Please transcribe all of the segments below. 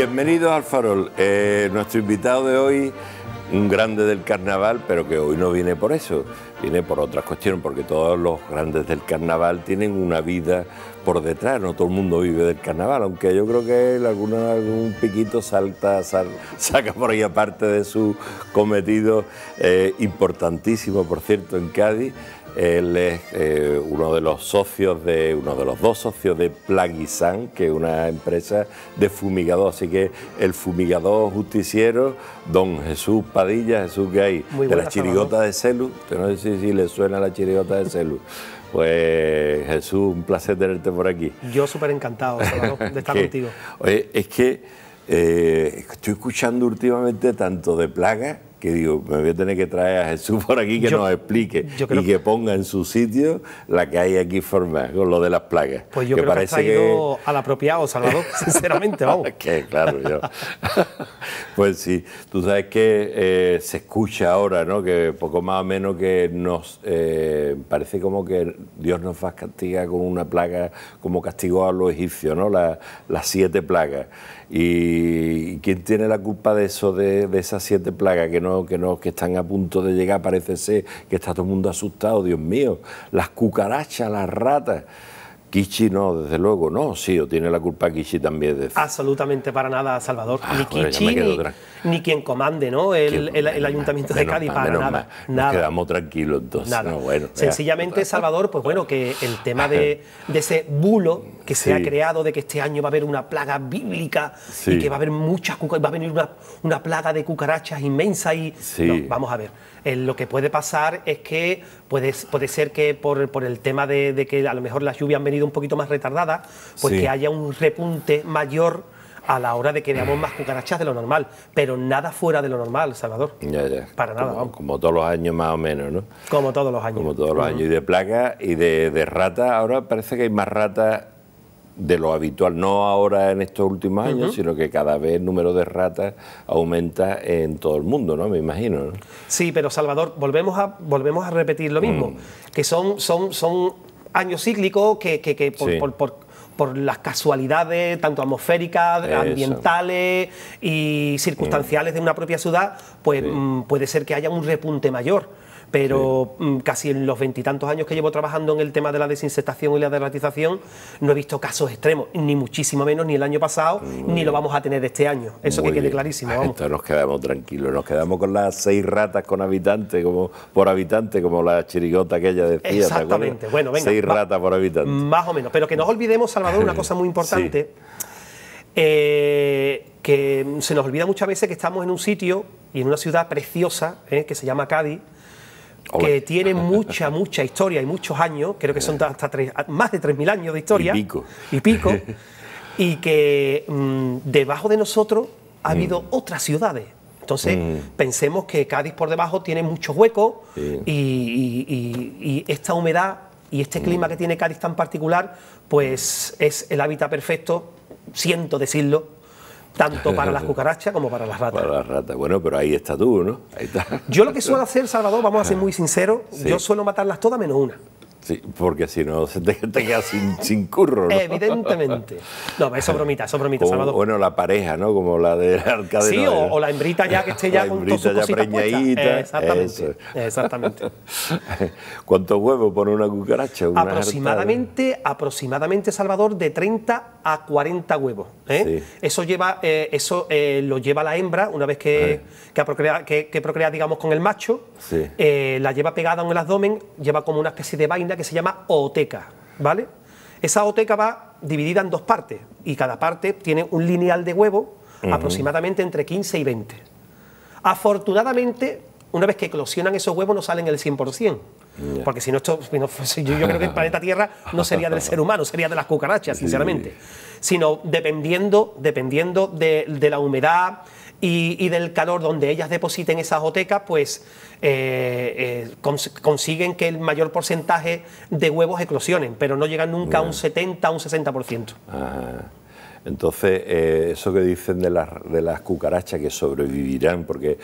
Bienvenidos al Farol. Eh, nuestro invitado de hoy, un grande del carnaval, pero que hoy no viene por eso, viene por otras cuestiones, porque todos los grandes del carnaval tienen una vida por detrás, no todo el mundo vive del carnaval, aunque yo creo que alguna, algún piquito salta, saca por ahí aparte de su cometido eh, importantísimo, por cierto, en Cádiz. Él es eh, uno de los socios de, uno de los dos socios de Plaguisan, que es una empresa de fumigador. Así que el fumigador justiciero, don Jesús Padilla, Jesús que hay de la chirigota de Celu. No sé si, le suena la chirigota de Celu. Pues Jesús, un placer tenerte por aquí. Yo súper encantado de estar contigo. Oye, es que eh, estoy escuchando últimamente tanto de plagas que digo, me voy a tener que traer a Jesús por aquí que nos explique y que, ponga en su sitio la que hay aquí formada, con lo de las plagas. Pues yo creo que, ha traído al apropiado, Salvador, sinceramente, vamos. que claro, yo. pues sí, tú sabes que eh, se escucha ahora, ¿no? Que poco más o menos que nos eh, parece como que Dios nos va a castigar con una plaga como castigó a los egipcios, ¿no? las siete plagas. ¿Y quién tiene la culpa de eso, de, esas siete plagas que no, que no, que están a punto de llegar? Parece ser que está todo el mundo asustado, Dios mío. Las cucarachas, las ratas. Kichi no, desde luego, no, sí, o tiene la culpa Kichi también. De... Absolutamente para nada, Salvador. Ah, ni Kichi ni, quien comande, ¿no? El, Ayuntamiento de Cádiz, para nada, nada. quedamos tranquilos entonces. bueno, Sencillamente, Salvador, pues bueno, que el tema de, de ese bulo que se ha creado de que este año va a haber una plaga bíblica y que va a haber muchas cucarachas, va a venir una, plaga de cucarachas inmensa y vamos a ver. Eh, lo que puede pasar es que puede, puede ser que por, el tema de, que a lo mejor las lluvias han venido un poquito más retardadas, pues que haya un repunte mayor a la hora de que veamos más cucarachas de lo normal, pero nada fuera de lo normal, Salvador. Para nada, como, todos los años más o menos, ¿no? Como todos los años. Como todos los años. Y de plaga y de, de rata, ahora parece que hay más ratas de lo habitual, no ahora en estos últimos años, sino que cada vez el número de ratas aumenta en todo el mundo, ¿no? Me imagino. Sí, pero Salvador, volvemos a, volvemos a repetir lo mismo, mm. que son, son, son años cíclicos que, que, por, las casualidades, tanto atmosféricas, ambientales y circunstanciales mm. de una propia ciudad, pues mm, puede ser que haya un repunte mayor pero mm, casi en los veintitantos años que llevo trabajando en el tema de la desinsectación y la deratización, no he visto casos extremos, ni muchísimo menos, ni el año pasado, ni lo vamos a tener este año. Eso que quede clarísimo. Entonces nos quedamos tranquilos, nos quedamos con las seis ratas con habitante, como por habitante, como la chirigota que ella decía. Exactamente, bueno, venga. Seis ratas por habitante. Más o menos, pero que nos olvidemos, Salvador, una cosa muy importante. Eh, que se nos olvida muchas veces que estamos en un sitio y en una ciudad preciosa, eh, que se llama Cádiz, que tiene mucha, mucha historia y muchos años, creo que son eh. hasta más de 3.000 años de historia. Y pico. Y pico. y que mm, debajo de nosotros ha mm. habido otras ciudades. Entonces, mm. pensemos que Cádiz por debajo tiene muchos huecos y, y, esta humedad y este clima que tiene Cádiz tan particular, pues es el hábitat perfecto, siento decirlo, tanto para las cucarachas como para las ratas. Para las ratas, bueno, pero ahí está tú, ¿no? Yo lo que suelo hacer, Salvador, vamos a ser ah. muy sinceros, yo suelo matarlas todas menos una porque si no, te, quedas sin, curro. ¿no? Evidentemente. No, eso bromita, eso bromita, Salvador. Bueno, la pareja, ¿no? Como la de arcadero, Sí, o, la hembrita ya que esté ya con ya preñadita. Exactamente, exactamente. ¿Cuántos huevos pone una cucaracha? aproximadamente, aproximadamente, Salvador, de 30 a 40 huevos. ¿eh? Eso lleva, eh, eso eh, lo lleva la hembra una vez que, que, procrea, digamos, con el macho. la lleva pegada en el abdomen, lleva como una especie de vaina que se llama ooteca, ¿vale? Esa ooteca va dividida en dos partes y cada parte tiene un lineal de huevo aproximadamente entre 15 y 20. Afortunadamente, una vez que eclosionan esos huevos no salen el 100%. Porque si no, esto, yo, creo que el planeta Tierra no sería del ser humano, sería de las cucarachas, sinceramente. Sino dependiendo, dependiendo de la humedad, y, del calor donde ellas depositen esas otecas, pues eh, eh, consiguen que el mayor porcentaje de huevos eclosionen, pero no llegan nunca a un 70, o un 60%. ciento ah, Entonces, eh, eso que dicen de las, de las cucarachas que sobrevivirán, porque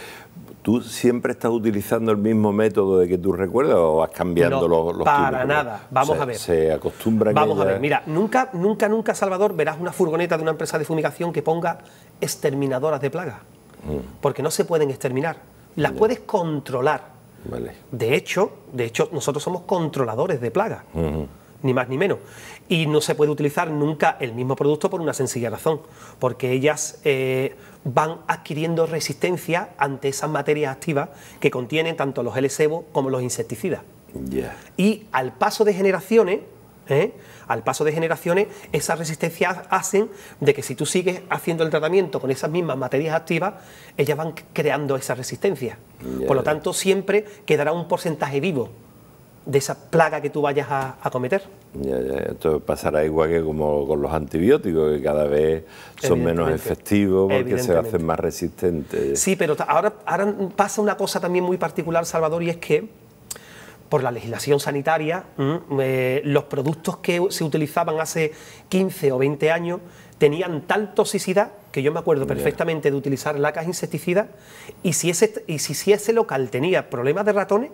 ¿Tú siempre estás utilizando el mismo método de que tú recuerdas o vas cambiando los, No, Para nada, vamos a ver. Se acostumbra Vamos a ver, mira, nunca, nunca, nunca, Salvador, verás una furgoneta de una empresa de fumigación que ponga exterminadoras de plagas, mm. porque no se pueden exterminar, las puedes controlar. De hecho, de hecho, nosotros somos controladores de plagas. ni más ni menos. Y no se puede utilizar nunca el mismo producto por una sencilla razón, porque ellas eh, van adquiriendo resistencia ante esas materias activas que contienen tanto los LSEBO como los insecticidas. Y al paso de generaciones, ¿eh? al paso de generaciones, esas resistencias hacen de que si tú sigues haciendo el tratamiento con esas mismas materias activas, ellas van creando esa resistencia. Por lo tanto, siempre quedará un porcentaje vivo de esa plaga que tú vayas a, a cometer. esto pasará igual que como con los antibióticos, que cada vez son menos efectivos porque se hacen más resistentes. Sí, pero ahora, ahora pasa una cosa también muy particular, Salvador, y es que por la legislación sanitaria, eh, los productos que se utilizaban hace 15 o 20 años tenían tal toxicidad que yo me acuerdo perfectamente de utilizar lacas insecticidas y si ese, y si ese local tenía problemas de ratones,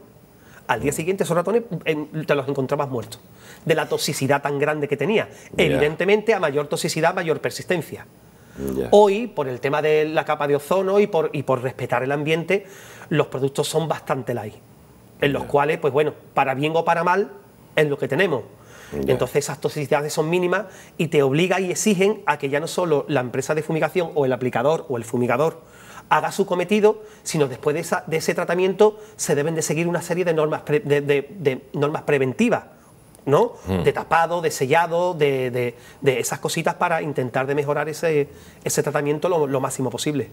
al día siguiente esos ratones te los encontrabas muertos, de la toxicidad tan grande que tenía. Evidentemente, a mayor toxicidad, mayor persistencia. Hoy, por el tema de la capa de ozono y por, respetar el ambiente, los productos son bastante light, en los cuales, pues bueno, para bien o para mal, es lo que tenemos. Entonces esas toxicidades son mínimas y te obliga y exigen a que ya no solo la empresa de fumigación o el aplicador o el fumigador haga su cometido, sino después de, ese tratamiento se deben de seguir una serie de normas, de, normas preventivas. ¿no? Mm. De tapado, de sellado, de, esas cositas para intentar de mejorar ese, ese tratamiento lo, máximo posible.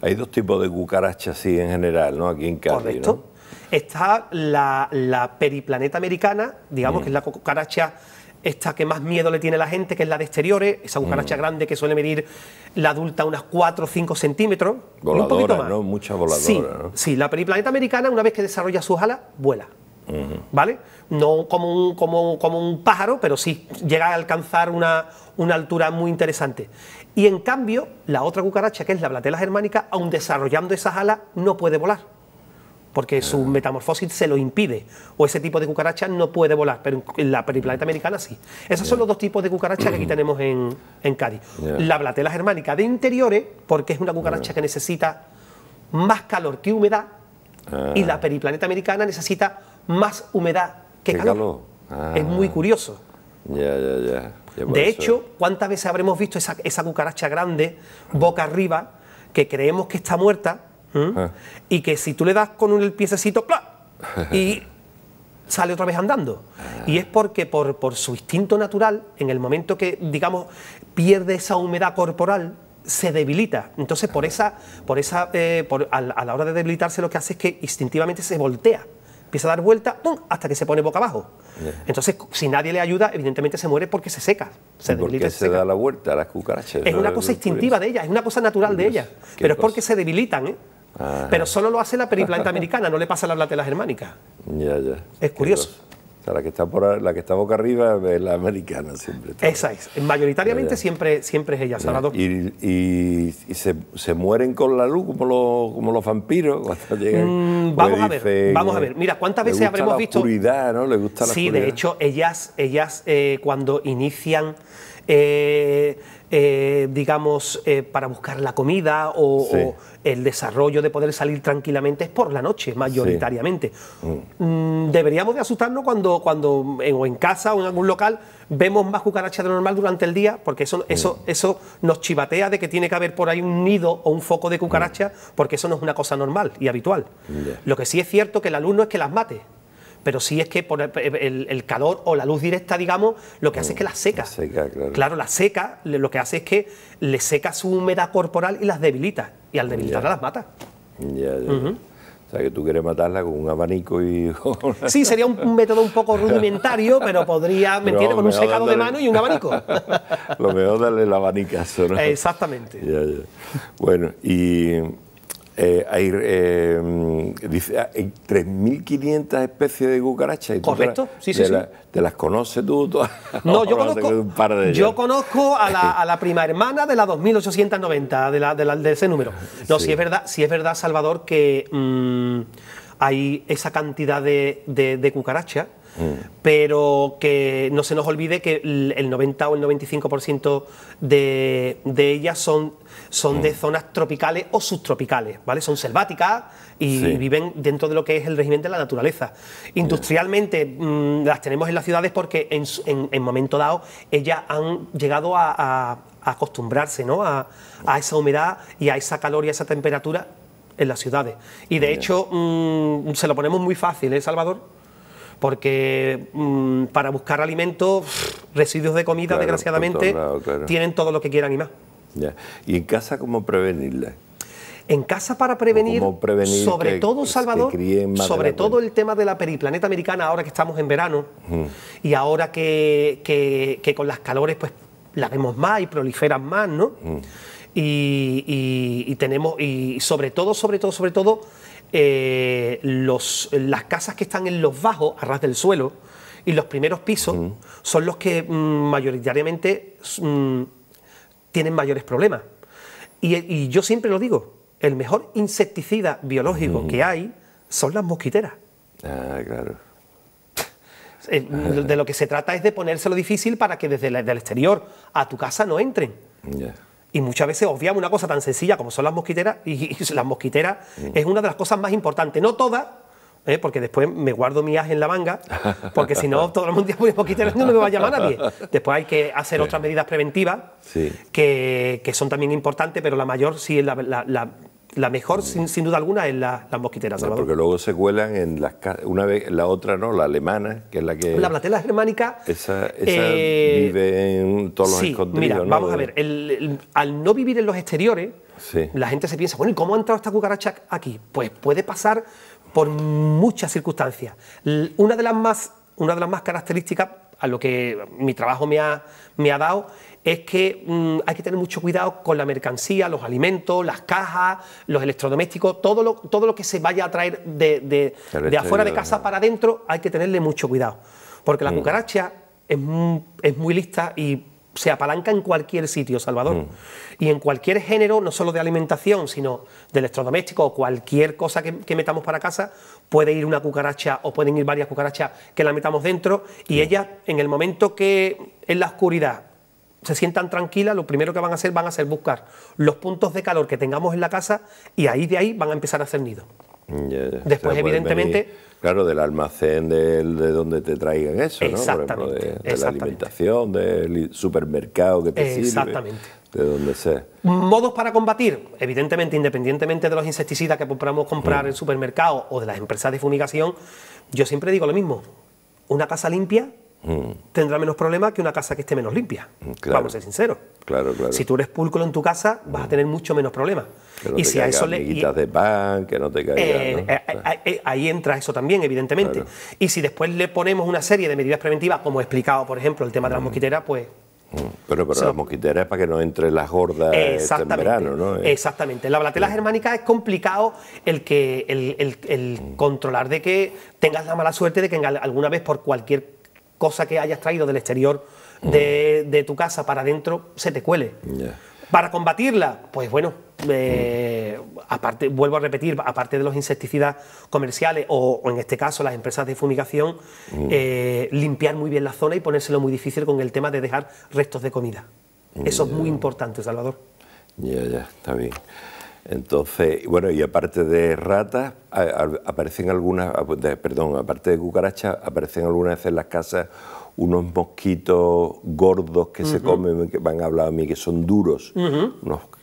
Hay dos tipos de cucarachas sí, en general, ¿no? Aquí en Cádiz, Correcto. Está la, periplaneta americana, digamos mm. que es la cucaracha esta que más miedo le tiene la gente, que es la de exteriores, esa cucaracha mm. grande que suele medir la adulta unas 4 o 5 centímetros. Voladora, un ¿no? Mucha voladora. Sí, la periplaneta americana, una vez que desarrolla sus alas, vuela. ¿Vale? No como un, como, un pájaro, pero sí llega a alcanzar una, altura muy interesante. Y en cambio, la otra cucaracha, que es la blatela germánica, aun desarrollando esas alas, no puede volar porque su ah. metamorfosis se lo impide. O ese tipo de cucaracha no puede volar, pero en la periplaneta americana sí. Esos son los dos tipos de cucarachas que aquí tenemos en, en Cádiz. La blatela germánica de interiores, porque es una cucaracha que necesita más calor que humedad, ah. y la periplaneta americana necesita más humedad que calor. Es muy ah. curioso. De hecho, ¿cuántas veces habremos visto esa cucaracha grande, boca arriba, que creemos que está muerta? ¿Eh? Ah. Y que si tú le das con el piececito, ¡pla! y sale otra vez andando. Y es porque por, su instinto natural, en el momento que, digamos, pierde esa humedad corporal, se debilita. Entonces, por ah. esa, por esa, eh, a, la hora de debilitarse, lo que hace es que instintivamente se voltea. Empieza a dar vuelta hasta que se pone boca abajo. Entonces, si nadie le ayuda, evidentemente se muere porque se seca. Se debilita. se, da la vuelta a las cucarachas. Es una cosa instintiva de ellas, es una cosa natural de ellas. Pero es porque se debilitan. ¿eh? Pero solo lo hace la periplanta americana, no le pasa a la germánica. Ya, ya. Es curioso. la que está la que está boca arriba es la americana siempre. Esa es. Mayoritariamente siempre, siempre es ella. Y, se, mueren con la luz como los, como los vampiros cuando llegan. Mm, vamos a ver, vamos a ver. Mira, ¿cuántas veces habremos visto? ¿no? Le gusta sí, de hecho, ellas, ellas eh, cuando inician eh, eh, digamos, eh, para buscar la comida o, el desarrollo de poder salir tranquilamente es por la noche, mayoritariamente. Mm. Mm, deberíamos de asustarnos cuando, cuando en, o en casa o en algún local vemos más cucarachas de lo normal durante el día, porque eso, eso, mm. eso nos chivatea de que tiene que haber por ahí un nido o un foco de cucaracha porque eso no es una cosa normal y habitual. Lo que sí es cierto que el alumno es que las mate pero sí es que por el, calor o la luz directa, digamos, lo que hace es que las mm, seca. seca claro. claro. la seca lo que hace es que le seca su humedad corporal y las debilita. Y al debilitarla las mata. Ya, ya. O sea, que tú quieres matarla con un abanico y... sí, sería un, método un poco rudimentario, pero podría, ¿me entiendes? Con un secado de mano y un abanico. lo mejor darle el abanicazo, ¿no? Exactamente. Ya, ya. Bueno, y eh, hay 3.500 eh, ah, especies de cucarachas. Correcto, sí, sí, sí. ¿Te las conoces tú? No, yo conozco, yo conozco a la, prima hermana de la 2.890, de, de, ese número. No, sí. si es verdad, si es verdad Salvador, que mm, hay esa cantidad de, de, cucarachas, mm. pero que no se nos olvide que el 90 o el 95% de, de ellas son son de mm. zonas tropicales o subtropicales, ¿vale? Son selváticas y viven dentro de lo que es el régimen de la naturaleza. Industrialmente mm, las tenemos en las ciudades porque en, momento dado ellas han llegado a, acostumbrarse ¿no? A, esa humedad y a esa calor y a esa temperatura en las ciudades. Y de hecho, mm, se lo ponemos muy fácil, ¿eh, Salvador? Porque para buscar alimentos, residuos de comida, desgraciadamente, tienen todo lo que quieran y más. ¿Y en casa cómo prevenirla? En casa para prevenir, sobre todo Salvador, sobre todo el tema de la periplaneta americana, ahora que estamos en verano y ahora que, con las calores pues la vemos más y proliferan más, ¿no? y, tenemos, y sobre todo, sobre todo, sobre todo, eh, las casas que están en los bajos, a ras del suelo, y los primeros pisos, son los que mm, mayoritariamente... Mm, tienen mayores problemas. Y, yo siempre lo digo, el mejor insecticida biológico que hay son las mosquiteras. Ah, claro. De lo que se trata es de ponérselo difícil para que desde el exterior a tu casa no entren. Y muchas veces obviamos una cosa tan sencilla como son las mosquiteras, y, las mosquiteras mm. es una de las cosas más importantes. No todas, ¿eh? porque después me guardo mi as en la manga, porque si no, todo el mundo muy poquito no me va a llamar nadie. Después hay que hacer otras medidas preventivas que, que, son también importantes, pero la mayor sí es la, la, la mejor, sin, duda alguna, es la, las mosquiteras. No, porque luego se cuelan en las una vez, la otra no, la alemana, que es la que. La platela germánica. Esa, eh, vive en todos los escondidos. Mira, vamos a ver, al no vivir en los exteriores, la gente se piensa, bueno, ¿y cómo ha entrado esta cucaracha aquí? Pues puede pasar por muchas circunstancias. Una de las más, una de las más características a lo que mi trabajo me ha, me ha dado es que mm, hay que tener mucho cuidado con la mercancía, los alimentos, las cajas, los electrodomésticos, todo lo, todo lo que se vaya a traer de, de, afuera de casa para adentro, hay que tenerle mucho cuidado. Porque la mm. cucaracha es, es muy lista y se apalanca en cualquier sitio, Salvador. Mm. Y en cualquier género, no solo de alimentación, sino de electrodoméstico o cualquier cosa que, metamos para casa, puede ir una cucaracha o pueden ir varias cucarachas que la metamos dentro y mm. ellas, en el momento que en la oscuridad se sientan tranquilas, lo primero que van a hacer van a ser buscar los puntos de calor que tengamos en la casa y ahí de ahí van a empezar a hacer nido. Después, evidentemente... Claro, del almacén de, de donde te traigan eso, ¿no? de, la alimentación, del supermercado que te Exactamente. de donde sea. Modos para combatir, evidentemente, independientemente de los insecticidas que podamos comprar mm. en supermercado o de las empresas de fumigación, yo siempre digo lo mismo. Una casa limpia mm. tendrá menos problemas que una casa que esté menos limpia. Mm, vamos a ser sinceros. Si tú eres pulcro en tu casa, vas a mm. tener mucho menos problemas. y si a eso le. Y, de pan, que no te eh, eh, eh, ahí entra eso también, evidentemente. Y si después le ponemos una serie de medidas preventivas, como he explicado, por ejemplo, el tema de las mm. mosquiteras, pues mm. pero, pero la mosquitera es para que no entre las gordas este, en verano, ¿no? Exactamente. En la balatela germánica es complicado el que el, controlar de que tengas la mala suerte de que alguna vez por cualquier cosa que hayas traído del exterior de, tu casa para adentro se te cuele. Para combatirla, pues bueno, eh, aparte, vuelvo a repetir, aparte de los insecticidas comerciales o, en este caso las empresas de fumigación, mm. eh, limpiar muy bien la zona y ponérselo muy difícil con el tema de dejar restos de comida. Mm, Eso es muy importante, Salvador. Ya, ya, está bien. Entonces, bueno, y aparte de ratas, aparecen algunas, perdón, aparte de cucarachas, aparecen algunas veces en las casas unos mosquitos gordos que se comen, que van han hablado a mí, que son duros,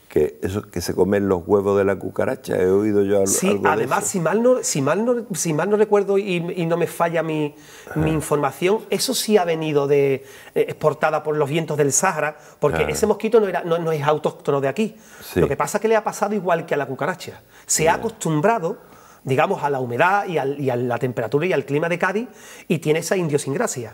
que que se comen los huevos de la cucaracha, he oído yo algo. además, de Si, mal no, si, mal no, si mal no recuerdo y, no me falla mi, ah. información, eso sí ha venido de eh, exportada por los vientos del Sahara, porque ah. ese mosquito no, era, no, es autóctono de aquí. Lo que pasa es que le ha pasado igual que a la cucaracha. Se ha acostumbrado digamos, a la humedad y, a la temperatura y al clima de Cádiz y tiene esa indiosingrasia...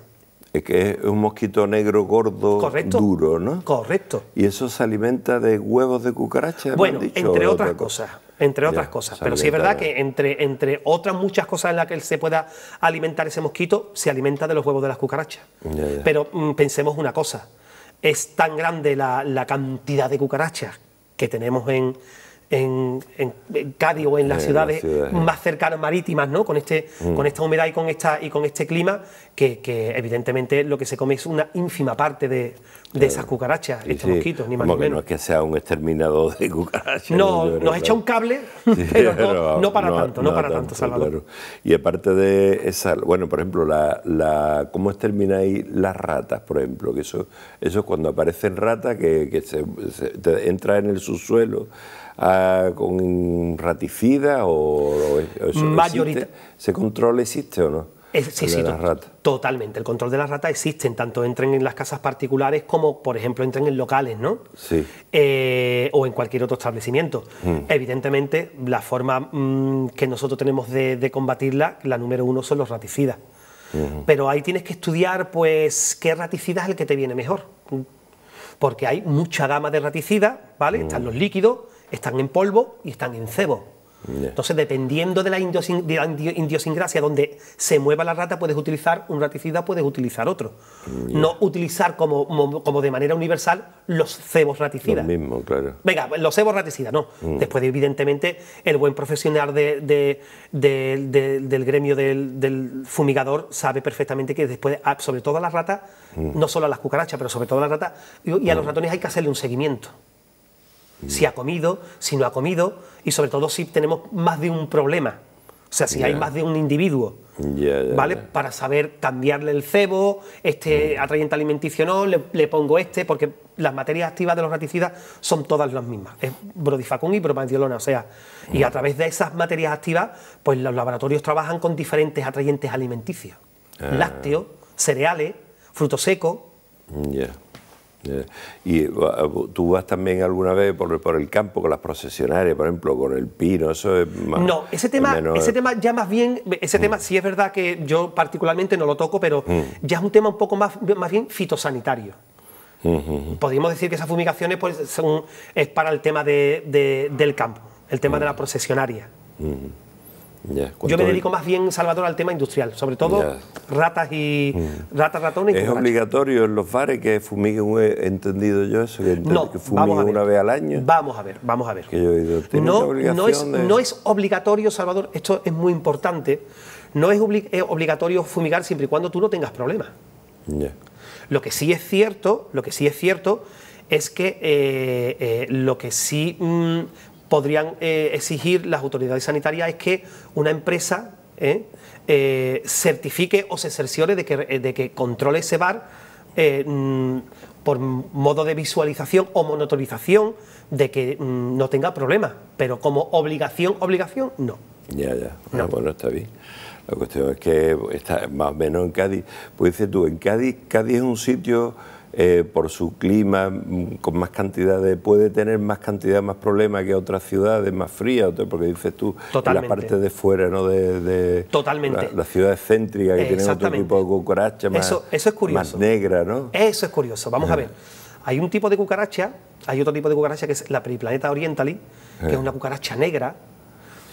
Es que es un mosquito negro gordo, duro, ¿no? Correcto. Y eso se alimenta de huevos de cucaracha. Bueno, entre otras cosas. Entre otras cosas. Pero sí es verdad que entre, entre otras muchas cosas en las que se pueda alimentar ese mosquito, se alimenta de los huevos de las cucarachas. Pero mm, pensemos una cosa. Es tan grande la cantidad de cucarachas que tenemos en, en, en, Cádiz o en las, ciudades, más cercanas marítimas, ¿no? Con, este, mm. con esta humedad y con, esta, y con este clima, que, evidentemente lo que se come es una ínfima parte de, de esas cucarachas, estos mosquitos, ni más ni menos. Que no es que sea un exterminador de cucarachas. No, nos echa un cable, pero no, para tanto, no, para tanto, Salvador. Y aparte de esa, bueno, por ejemplo, la, la, ¿cómo extermináis las ratas, por ejemplo? Que eso, eso es cuando aparecen ratas que, que se, entra en el subsuelo con raticidas o, eso, ¿Se control existe o no? sí, sí, totalmente. El control de las ratas existe, tanto entren en las casas particulares como, por ejemplo, entren en locales, ¿no? Sí. Eh, o en cualquier otro establecimiento. Hmm. Evidentemente, la forma mm, que nosotros tenemos de, combatirla, la número uno, son los raticidas. Hmm. Pero ahí tienes que estudiar, pues, qué raticida es el que te viene mejor. Porque hay mucha gama de raticidas, ¿vale? Están hmm. los líquidos, están en polvo y están en cebo. Entonces, dependiendo de la, indiosingrasia donde se mueva la rata, puedes utilizar un raticida, puedes utilizar otro. No utilizar como, como, de manera universal los cebos raticidas. mismo, claro. Venga, los cebos raticidas, no. Mm. Después, evidentemente, el buen profesional de, del gremio del, fumigador sabe perfectamente que después, ah, sobre todo a las ratas, mm. no solo a las cucarachas, pero sobre todo a las ratas y a los mm. ratones hay que hacerle un seguimiento si ha comido, si no ha comido y sobre todo si tenemos más de un problema. O sea, si hay más de un individuo, ¿vale? Para saber cambiarle el cebo, este mm. atrayente alimenticio no, le, pongo este, porque las materias activas de los raticidas son todas las mismas. Es brodifacún y bromadiolona, o sea, y a mm. través de esas materias activas, pues los laboratorios trabajan con diferentes atrayentes alimenticios. Ah. Lácteos, cereales, frutos secos. Eh, y eh, tú vas también alguna vez por, por, el campo con las procesionarias, por ejemplo, con el pino, eso es No, ese tema, ese tema ya más bien, ese mm. tema sí es verdad que yo particularmente no lo toco, pero mm. ya es un tema un poco más, más bien fitosanitario. Mm-hmm. Podríamos decir que esas fumigaciones pues, son, es para el tema de, del campo, el tema de la mm. procesionaria. Mm-hmm. Yo me dedico más bien, Salvador, al tema industrial, sobre todo ratas y mm. ratas, ratones. ¿Es obligatorio en los bares que fumiguen, e-? he entendido yo eso, que, no, una vez al año? Vamos a ver, vamos a ver. no, no, es, obligatorio, Salvador, esto es muy importante, no es, obligatorio fumigar siempre y cuando tú no tengas problemas. Lo que sí es cierto, lo que sí es cierto es que eh, eh, lo que sí mm, podrían eh, exigir las autoridades sanitarias es que una empresa eh, eh, certifique o se cerciore de que, controle ese bar mm, por modo de visualización o monitorización de que mm, no tenga problemas, pero como obligación, obligación, no. Ya, ya. Bueno, pues está bien. La cuestión es que está más o menos en Cádiz. Pues dices tú, en Cádiz, Cádiz es un sitio eh, por su clima, mm, con más cantidad puede tener más cantidad, más problemas que otras ciudades más frías, porque dices tú, la parte de fuera, ¿no? De, Totalmente. la ciudad céntrica que tiene otro tipo de cucaracha más, negra, ¿no? Eso es curioso. Vamos a ver. Hay un tipo de cucaracha, hay otro tipo de cucaracha que es la periplaneta Orientalis... que es una cucaracha negra,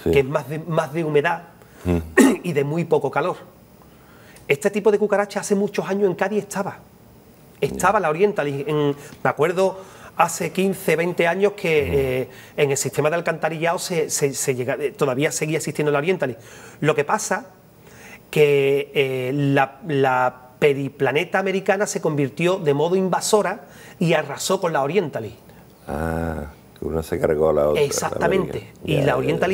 que es más de, más de humedad mm. y de muy poco calor. Este tipo de cucaracha hace muchos años en Cádiz estaba. Estaba la Oriental. me acuerdo hace 15, 20 años que eh, en el sistema de alcantarillado se, se, llega, eh, todavía seguía existiendo la Oriental. Lo que pasa que eh, la, la, periplaneta americana se convirtió de modo invasora y arrasó con la Oriental. Ah, que una se cargó a la otra. Exactamente. y la Oriental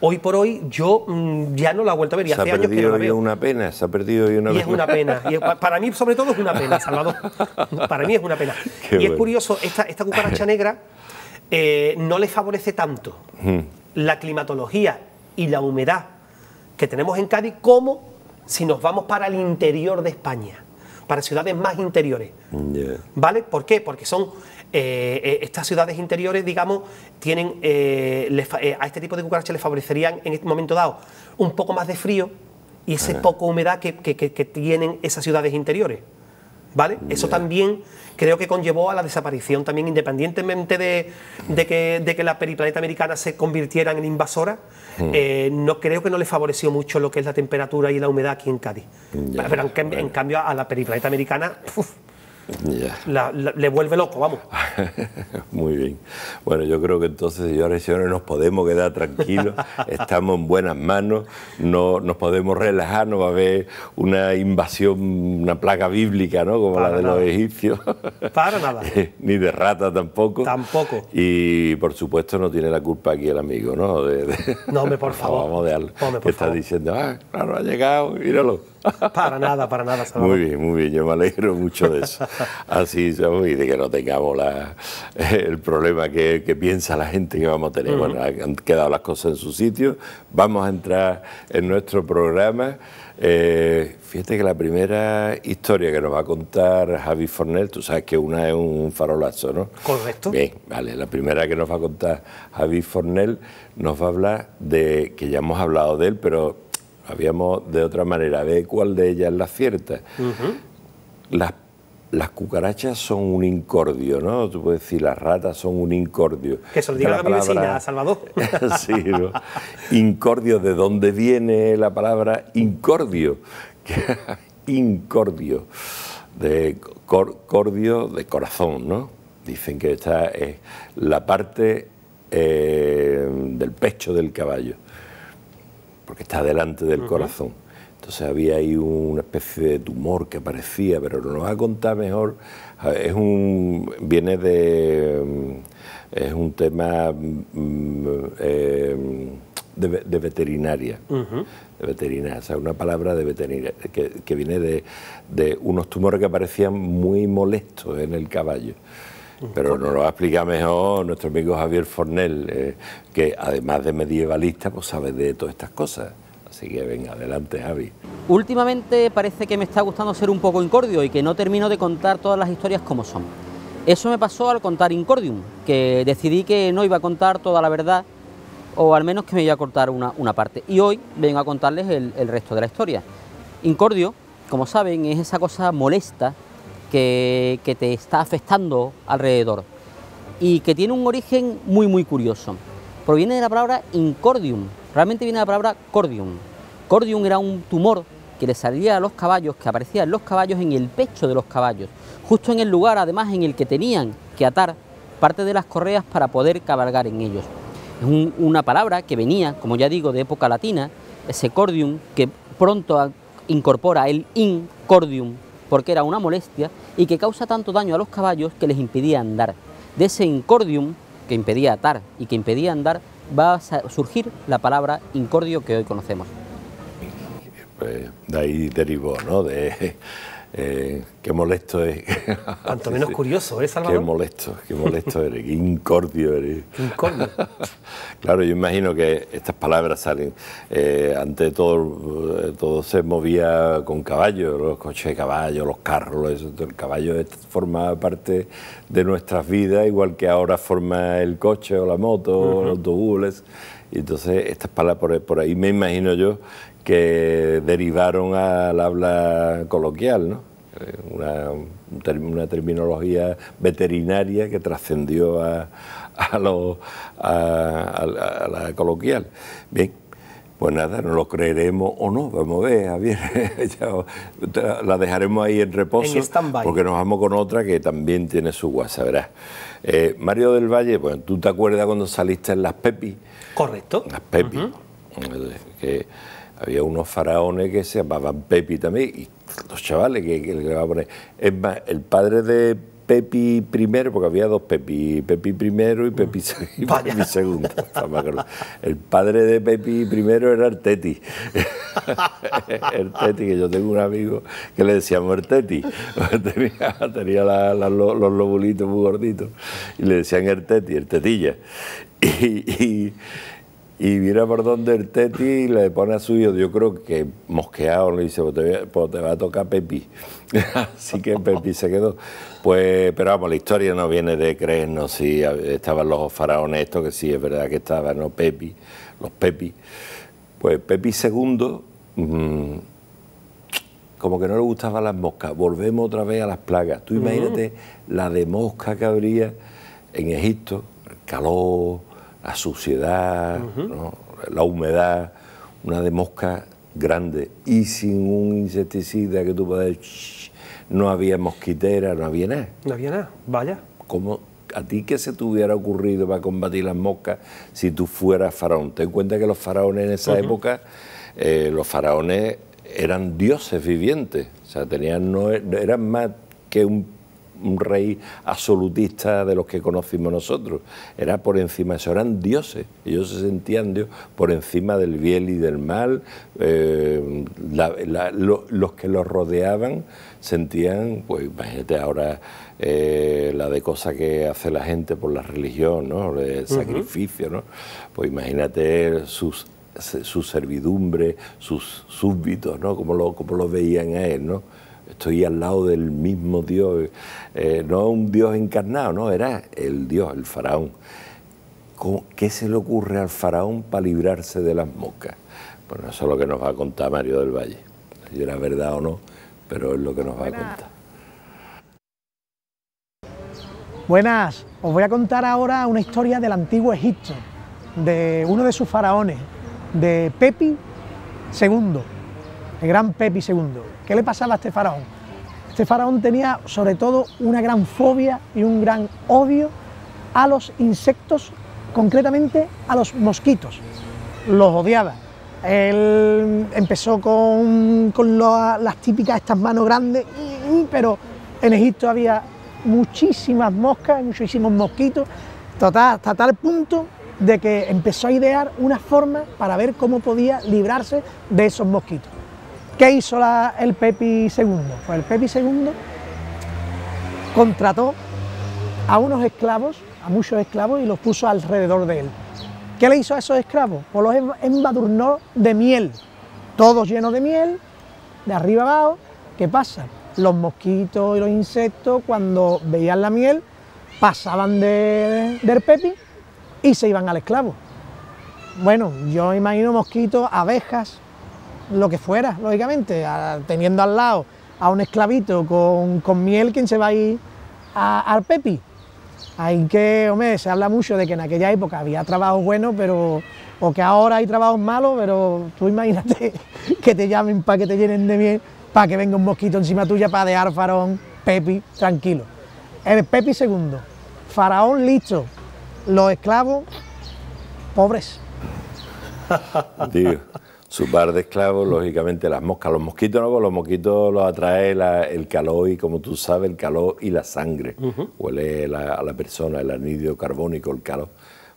Hoy por hoy yo mm, ya no la he vuelto a ver. Y hace años que no la veo. una pena, se ha perdido y una pena. Y es una pena. para mí, sobre todo, es una pena, Salvador. para mí es una pena. y es curioso, esta, cucaracha negra eh, no le favorece tanto hmm. la climatología y la humedad que tenemos en Cádiz como si nos vamos para el interior de España, para ciudades más interiores. ¿Vale? ¿Por qué? Porque son eh, eh, estas ciudades interiores, digamos, tienen eh, a este tipo de cucarachas le favorecerían en este momento dado un poco más de frío y ese poco humedad que, que, tienen esas ciudades interiores. ¿Vale? Eso también creo que conllevó a la desaparición, también independientemente de, de, que, de que, la periplaneta americana se convirtiera en invasora, hmm. no creo que no le favoreció mucho lo que es la temperatura y la humedad aquí en Cádiz. Pero en, cambio a la periplaneta americana le vuelve loco, vamos. Muy bien. Bueno, yo creo que entonces, señores y señores, nos podemos quedar tranquilos, estamos en buenas manos, no nos podemos relajar, no va a haber una invasión, una plaga bíblica, ¿no? Como la de los egipcios. Para nada. Ni de rata tampoco. Tampoco. Y por supuesto no tiene la culpa aquí el amigo, ¿no? No, me por favor. vamos a Está diciendo, ah, claro, ha llegado, míralo. Para nada, para nada. Salvador. Muy bien, muy bien, yo me alegro mucho de eso. Así y de que no tengamos la, el problema que, piensa la gente que vamos a tener. Bueno, han quedado las cosas en su sitio, vamos a entrar en nuestro programa. Eh, fíjate que la primera historia que nos va a contar Javi Fornell, tú sabes que una es un farolazo, ¿no? Correcto. Bien, vale, la primera que nos va a contar Javi Fornell nos va a hablar de, que ya hemos hablado de él, pero habíamos de otra manera, ve cuál de ellas es la cierta. las, cucarachas son un incordio, ¿no? Tú puedes decir, las ratas son un incordio. Que se lo diga la Salvador. sí, ¿no? Incordio, ¿de dónde viene la palabra incordio? incordio, de cordio de corazón, ¿no? Dicen que esta es la parte eh, del pecho del caballo porque está delante del corazón. Entonces había ahí una especie de tumor que aparecía, pero nos va a contar mejor. Es un, viene de. Mm, es un tema mm, mm, eh, de, veterinaria. De veterinaria, o sea, una palabra de veterinaria, que, que viene de, de unos tumores que aparecían muy molestos en el caballo. Pero nos lo explica mejor nuestro amigo Javier Fornel, eh, que además de medievalista, pues sabe de todas estas cosas. Así que venga, adelante Javi. Últimamente parece que me está gustando ser un poco incordio y que no termino de contar todas las historias como son. Eso me pasó al contar Incordium, que decidí que no iba a contar toda la verdad, o al menos que me iba a cortar una, parte. Y hoy vengo a contarles el, el resto de la historia. Incordio, como saben, es esa cosa molesta que, te está afectando alrededor y que tiene un origen muy muy curioso. Proviene de la palabra incordium, realmente viene de la palabra cordium. Cordium era un tumor que le salía a los caballos, que aparecía en los caballos, en el pecho de los caballos, justo en el lugar además en el que tenían que atar parte de las correas para poder cabalgar en ellos. Es una palabra que venía, como ya digo, de época latina, ese cordium que pronto incorpora el incordium, porque era una molestia y que causa tanto daño a los caballos que les impedía andar. De ese incordium, que impedía atar y que impedía andar, va a surgir la palabra incordio que hoy conocemos. Pues de ahí derivó, ¿no? De, eh, Qué molesto es. Cuanto menos curioso, es Salvador? Qué molesto, qué molesto eres, qué incordio eres. Incordio. claro, yo imagino que estas palabras salen. Eh, ante todo, eh, todo se movía con caballo, los coches de caballo, los carros, eso. El caballo forma parte de nuestras vidas, igual que ahora forma el coche o la moto o los autobuses. Y entonces, estas palabras por ahí me imagino yo que derivaron al habla coloquial, ¿no? una, una, terminología veterinaria que trascendió a, a, a, la coloquial. Bien, pues nada, no lo creeremos o no, vamos a ver, la dejaremos ahí en reposo, porque nos vamos con otra que también tiene su guasa, verás. Eh, Mario del Valle, pues ¿tú te acuerdas cuando saliste en las Pepi? Correcto. Las Pepi, eh, que había unos faraones que se llamaban Pepi también, y los chavales que, le iban a poner. Es más, el padre de Pepi primero, porque había dos Pepi, Pepi primero y Pepi, y segundo. el padre de Pepi primero era el Teti. el Teti, que yo tengo un amigo que le decíamos el Teti. Tenía, los, lobulitos muy gorditos y le decían el Teti, el Tetilla. y y viene por donde el Teti le pone a su hijo, yo creo que mosqueado, le dice, pues te, va a tocar Pepi. Así que Pepi se quedó. Pues, pero vamos, la historia no viene de creernos si estaban los faraones, estos, que sí, es verdad que estaban, ¿no? Pepi, los Pepi. Pues Pepi II, mm, como que no le gustaban las moscas. Volvemos otra vez a las plagas. Tú imagínate la de mosca que habría en Egipto, el calor la suciedad, la humedad, una de mosca grande y sin un insecticida que tú puedas... No había mosquitera, no había nada. No había nada, vaya. ¿Cómo a ti qué se te hubiera ocurrido para combatir las moscas si tú fueras faraón? Ten en cuenta que los faraones en esa época, eh, los faraones eran dioses vivientes, o sea, tenían, no, eran más que un un rey absolutista de los que conocimos nosotros. Era por encima, eso eran dioses. Ellos se sentían dios por encima del bien y del mal. Eh, los que los rodeaban sentían, pues imagínate ahora eh, la de cosas que hace la gente por la religión, ¿no? El sacrificio, ¿no? Pues imagínate sus su servidumbre, sus súbditos, ¿no? Como lo, como lo veían a él, ¿no? estoy al lado del mismo Dios, eh, no un Dios encarnado, no, era el Dios, el faraón. ¿Qué se le ocurre al faraón para librarse de las moscas? Bueno, eso es lo que nos va a contar Mario del Valle. Si era verdad o no, pero es lo que nos va a contar. Buenas, os voy a contar ahora una historia del antiguo Egipto, de uno de sus faraones, de Pepi II, el gran Pepi II. ¿Qué le pasaba a este faraón? Este faraón tenía sobre todo una gran fobia y un gran odio a los insectos, concretamente a los mosquitos. Los odiaba. Él empezó con, las típicas, estas manos grandes, pero en Egipto había muchísimas moscas, muchísimos mosquitos, hasta tal punto de que empezó a idear una forma para ver cómo podía librarse de esos mosquitos. ¿Qué hizo el Pepi II? Pues el Pepi II contrató a unos esclavos, a muchos esclavos, y los puso alrededor de él. ¿Qué le hizo a esos esclavos? Pues los em-, embadurnó de miel, todos llenos de miel, de arriba abajo. ¿Qué pasa? Los mosquitos y los insectos, cuando veían la miel, pasaban de, del Pepi y se iban al esclavo. Bueno, yo imagino mosquitos, abejas, lo que fuera, lógicamente, teniendo al lado a un esclavito con, miel, quien se va a ir al Pepi? Hay que, hombre, se habla mucho de que en aquella época había trabajos buenos, pero, o que ahora hay trabajos malos, pero tú imagínate que te llamen para que te llenen de miel, para que venga un mosquito encima tuya para dejar farón, Pepi, tranquilo. El Pepi segundo, faraón listo, los esclavos pobres su par de esclavos, lógicamente las moscas, los mosquitos no, pues, los mosquitos los atrae el calor y como tú sabes, el calor y la sangre, huele a la persona, el anidio carbónico, el calor,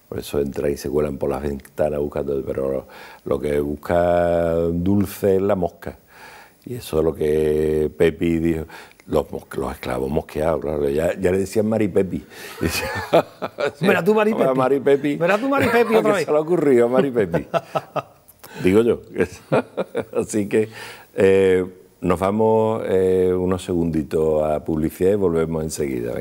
por eso entra y se cuelan por las ventanas buscando, pero lo que busca dulce es la mosca, y eso es lo que Pepi dijo, los, los, esclavos mosqueados, claro. Ya, ya le decían Mari Pepi... ...mira tú Pepi. Verá tú Pepi otra vez. Se le Mari Pepi. digo yo. Así que eh, nos vamos eh, unos segunditos a publicidad y volvemos enseguida.